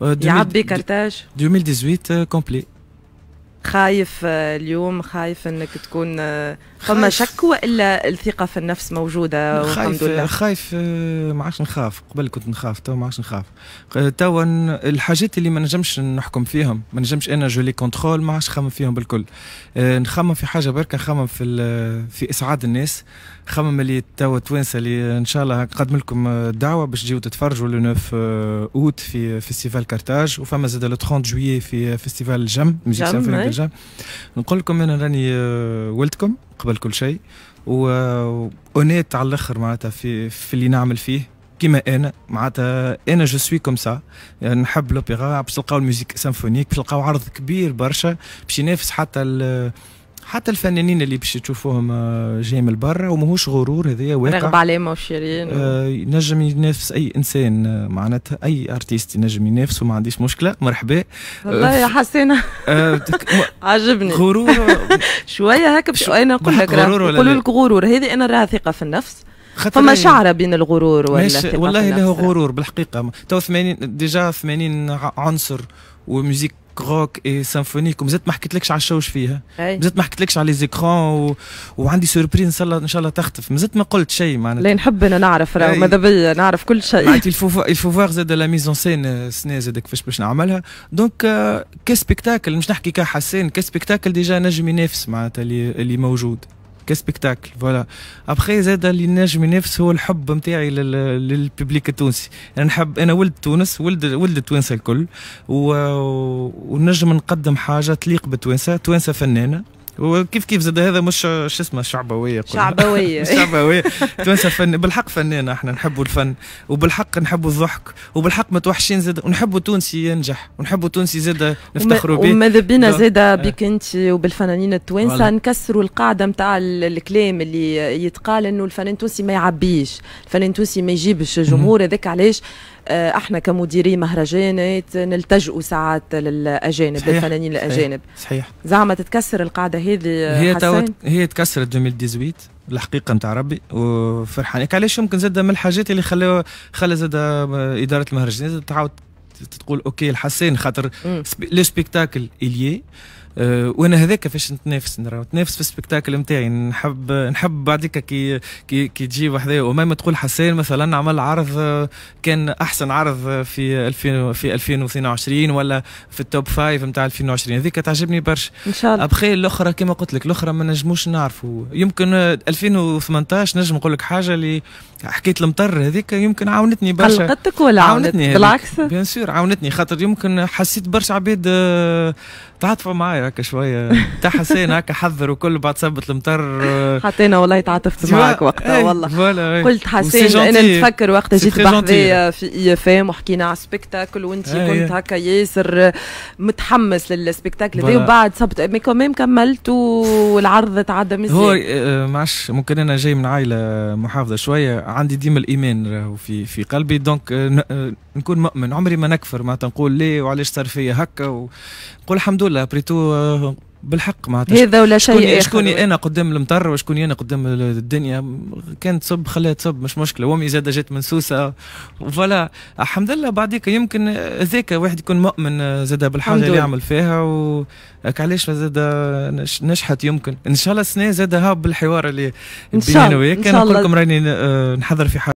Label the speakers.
Speaker 1: 2018, euh, euh, complet.
Speaker 2: خايف آه، اليوم خايف انك تكون آه، فما شك والا الثقه في النفس موجوده والحمد لله
Speaker 1: خايف آه، ما عادش نخاف قبل كنت نخاف تو ما عادش نخاف تو الحاجات اللي ما نجمش نحكم فيهم ما نجمش انا جولي كونترول ما عادش نخمم فيهم بالكل نخمم في حاجه برك نخمم في في اسعاد الناس خمم اللي توا توانسه اللي ان شاء الله نقدم لكم الدعوه باش تجيو تتفرجوا لو 9 اوت في فيستيفال كارتاج وفما زاد لو 30 جويي في فيستيفال الجم جم حاجه نقول لكم انا راني آه، ولدكم قبل كل شيء اونيت على الاخر معناتها في في اللي نعمل فيه كيما انا معناتها انا جو سوي كوم سا يعني نحب لوبيرا باش تلقاو الميوزيك سيمفونيك باش تلقاو عرض كبير برشا باش ينافس حتى حتى الفنانين اللي باش تشوفوهم آه، من برا وماهوش غرور هذايا واقع رغب
Speaker 2: علامه وشيرين
Speaker 1: آه، ينجم ينافس اي انسان آه، معناتها اي ارتيست ينجم ينافسه ما عنديش مشكله مرحبا والله يا حسنه عجبني غرور
Speaker 2: شويه هكا بش... انا نقول لك نقول لك غرور هذه انا راها ثقه في النفس فما إيه؟ شعره بين الغرور والثقه والله له غرور
Speaker 1: بالحقيقه تو 80 ديجا 80 عنصر وموزيك روك اي سيمفونيك ومازلت ما حكيتلكش على الشوش فيها زدت ما حكيتلكش على لي و... وعندي سوربريز ان شاء الله ان شاء الله تختف زدت ما قلت شيء معناتها
Speaker 2: لا نحب انا نعرف راه ماذا بيا نعرف كل شيء معناتها
Speaker 1: الفوفوار زاد لا ميزون سين السنه زاد كيفاش باش نعملها دونك كسبيكتاكل euh, مش نحكي كحسين كسبيكتاكل ديجا نجم ينافس معناتها اللي موجود كسبكتاكل فوالا ابخي زاد اللي نجم ينافس هو الحب نتاعي للببليك التونسي انا نحب انا ولد تونس ولد ولد التوانسه الكل و... ونجم نقدم حاجه تليق بالتوانسه توانسه فنانه وكيف كيف زاد هذا مش شو اسمه شعبويه شعبويه مش شعبويه التوانسه فن بالحق فنانه احنا نحبوا الفن وبالحق نحبوا الضحك وبالحق متوحشين زاد ونحبوا تونسي ينجح ونحبوا تونسي زاد نفتخروا به وماذا بينا زاد آه. بك
Speaker 2: انت وبالفنانين التوانسه نكسروا القاعده نتاع الكلام اللي يتقال انه الفنان التونسي ما يعبيش الفنان التونسي ما يجيبش جمهور هذاك علاش آه، احنا كمديري مهرجانات نلتجئوا ساعات للاجانب للفنانين الاجانب صحيح زعما تتكسر القاعده هذه آه، هي تاوت
Speaker 1: هي تكسرت 2018 الحقيقه نتاع ربي وفرحان علاش يمكن زاد من الحاجات اللي خلاو خلى زاد آه، اداره المهرجانات تعاود تقول اوكي الحسين خاطر لو سبيكتاكل اليي أه وانا هذاك كيفاش نتنافس نرى نتنافس في السبكتاكل نتاعي نحب نحب بعديك كي كي, كي تجي وحدايا ما تقول حسين مثلا عمل عرض كان احسن عرض في 2000 في 2022 ولا في التوب فايف نتاع 2020 هذيك تعجبني برشا ان شاء الله ابخي الاخرى كما قلت لك الاخرى ما نجموش نعرفوا يمكن 2018 نجم نقول لك حاجه اللي حكيت المطر هذيك يمكن عاونتني برشا قلقتك ولا عاونتني بالعكس بيان سور عاونتني خاطر يمكن حسيت برشا عباد آه، تعاطفوا معايا هكا شويه تاع حسين هكا حذر وكل بعد ثبت المطر
Speaker 2: حطينا والله تعاطفت معك وقتها إيه،
Speaker 1: والله إيه. قلت حسين انا نتفكر وقتها جيت بحذايا
Speaker 2: في اي اف ام وحكينا على سبيكتاكل وانت إيه، كنت هكا ياسر متحمس للسبيكتاكل هذا وبعد ثبت مي كمان كملت والعرض تعدى مزيان
Speaker 1: هو معش ممكن انا جاي من عائله محافظه شويه عندي ديما الايمان راهو في في قلبي دونك نكون مؤمن عمري ما نكفر معناتها نقول ليه وعلاش صار فيا هكا نقول الحمد لله بريتو بالحق معناتها هذا ولا شيء شكوني انا قدام المطر وشكوني انا قدام الدنيا كانت تصب خليها تصب مش مشكله وامي زاده جات من سوسه وفلا الحمد لله بعديك يمكن ذاك واحد يكون مؤمن زاده بالحاجه اللي يعمل فيها وك علاش زاده نجحت يمكن ان شاء الله السنه زاده هاب بالحوار اللي بيني وياك انا نقول لكم راني نحضر في حاجه